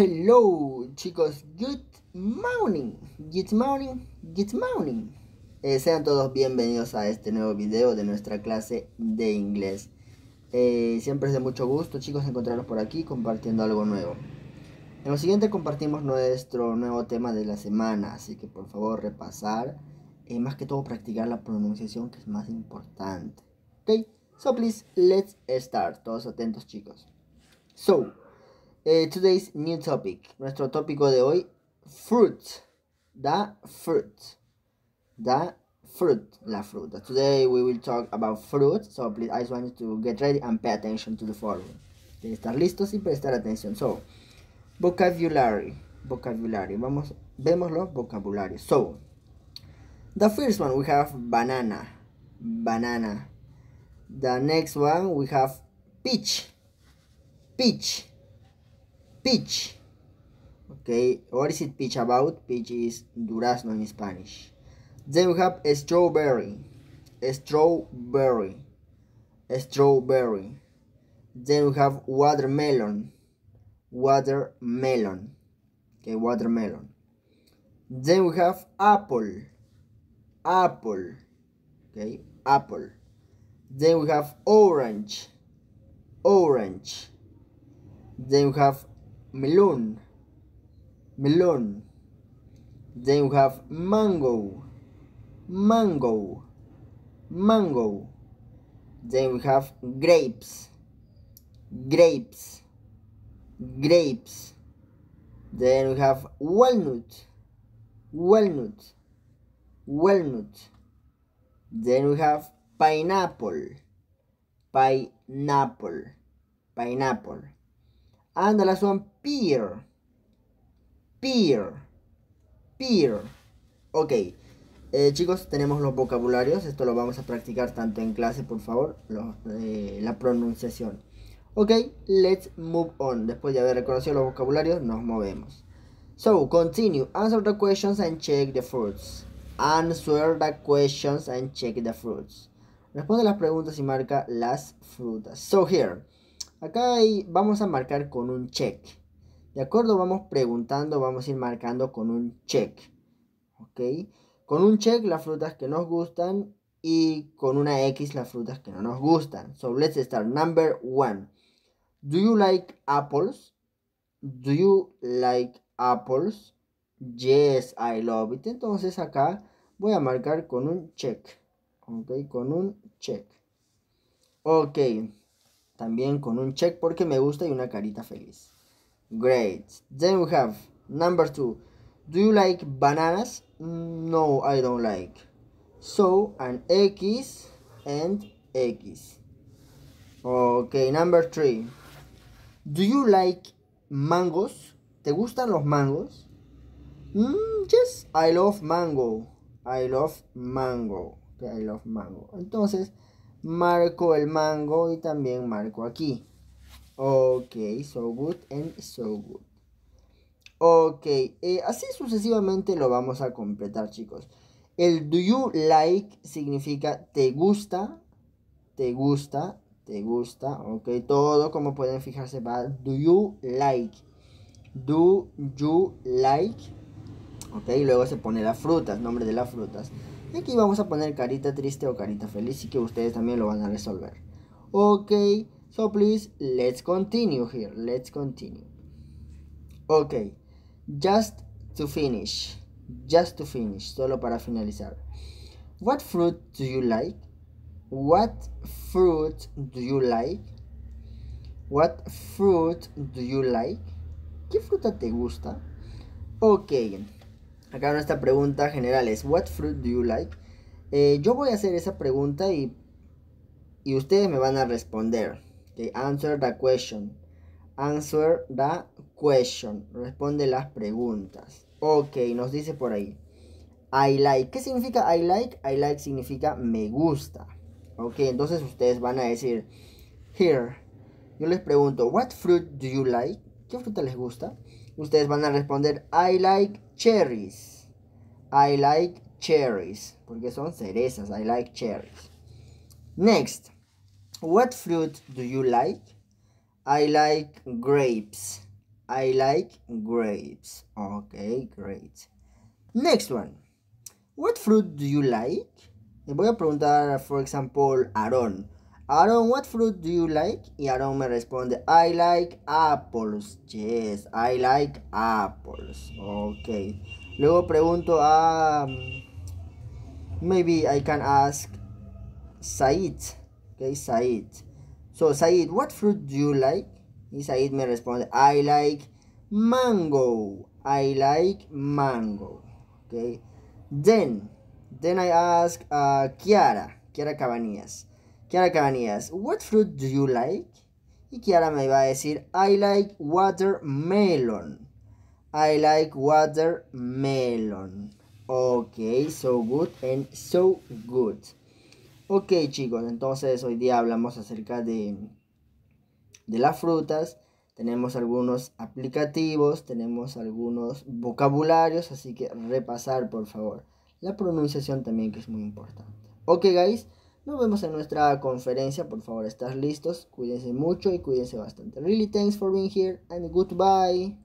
Hello chicos, good morning, good morning, good morning. Eh, sean todos bienvenidos a este nuevo video de nuestra clase de inglés. Eh, siempre es de mucho gusto chicos encontrarlos por aquí compartiendo algo nuevo. En lo siguiente compartimos nuestro nuevo tema de la semana, así que por favor repasar y eh, más que todo practicar la pronunciación que es más importante. Ok, so please let's start. Todos atentos chicos. So, eh, today's new topic. Nuestro tópico de hoy, fruit. The fruit. The fruit. La fruta. Today we will talk about fruit. So please, I just want you to get ready and pay attention to the following. Deben estar listos y prestar atención. So, vocabulary. Vocabulary. Vamos, vemos los vocabularios. So, the first one we have banana. Banana. The next one we have peach. Peach peach okay what is it peach about peach is durazno in spanish then we have a strawberry a strawberry a strawberry then we have watermelon watermelon okay watermelon then we have apple apple okay apple then we have orange orange then we have melon melon then you have mango mango mango then we have grapes grapes grapes then we have walnut walnut walnut then we have pineapple pineapple pineapple And the last one, peer. Peer. Peer. Ok. Eh, chicos, tenemos los vocabularios. Esto lo vamos a practicar tanto en clase, por favor. Eh, la pronunciación. Ok, let's move on. Después de haber reconocido los vocabularios, nos movemos. So, continue. Answer the questions and check the fruits. Answer the questions and check the fruits. Responde las preguntas y marca las frutas. So, here. Acá vamos a marcar con un check. ¿De acuerdo? Vamos preguntando, vamos a ir marcando con un check. ¿Ok? Con un check las frutas que nos gustan y con una X las frutas que no nos gustan. So let's start. Number one. Do you like apples? Do you like apples? Yes, I love it. Entonces acá voy a marcar con un check. Ok, con un check. Ok. También con un check porque me gusta y una carita feliz. Great. Then we have number two. Do you like bananas? No, I don't like. So, an X and X. Okay, number three. Do you like mangos? ¿Te gustan los mangos? Mm, yes, I love mango. I love mango. Okay, I love mango. Entonces, marco el mango y también marco aquí. Ok, so good and so good. Ok, eh, así sucesivamente lo vamos a completar, chicos. El do you like significa te gusta, te gusta, te gusta, ok. Todo como pueden fijarse va do you like, do you like, ok. Luego se pone las frutas, nombre de las frutas. Y aquí vamos a poner carita triste o carita feliz y que ustedes también lo van a resolver. Ok, so please, let's continue here. Let's continue. Ok, just to finish. Just to finish, solo para finalizar. What fruit do you like? What fruit do you like? What fruit do you like? ¿Qué fruta te gusta? Ok. Acá nuestra pregunta general es, ¿What fruit do you like? Eh, yo voy a hacer esa pregunta y, y ustedes me van a responder. answer the question. Answer the question. Responde las preguntas. Ok, nos dice por ahí. I like. ¿Qué significa I like? I like significa me gusta. Ok, entonces ustedes van a decir, here. Yo les pregunto, what fruit do you like? ¿Qué fruta les gusta? ustedes van a responder I like cherries. I like cherries. Porque son cerezas. I like cherries. Next. What fruit do you like? I like grapes. I like grapes. Okay, great. Next one. What fruit do you like? Le voy a preguntar, for example, Aaron. Aaron, what fruit do you like? Y Aaron me responde, I like apples. Yes, I like apples. Ok. Luego pregunto a... Um, maybe I can ask Said. Ok, Said. So, Said, what fruit do you like? Y Said me responde, I like mango. I like mango. Ok. Then, then I ask a uh, Kiara. Kiara Cabanillas. Kiara Cabanías, what fruit do you like? Y Kiara me va a decir, I like watermelon. I like watermelon. Ok, so good and so good. Ok chicos, entonces hoy día hablamos acerca de, de las frutas. Tenemos algunos aplicativos, tenemos algunos vocabularios, así que repasar por favor. La pronunciación también que es muy importante. Ok guys. Nos vemos en nuestra conferencia, por favor, estás listos. Cuídense mucho y cuídense bastante. Really thanks for being here and goodbye.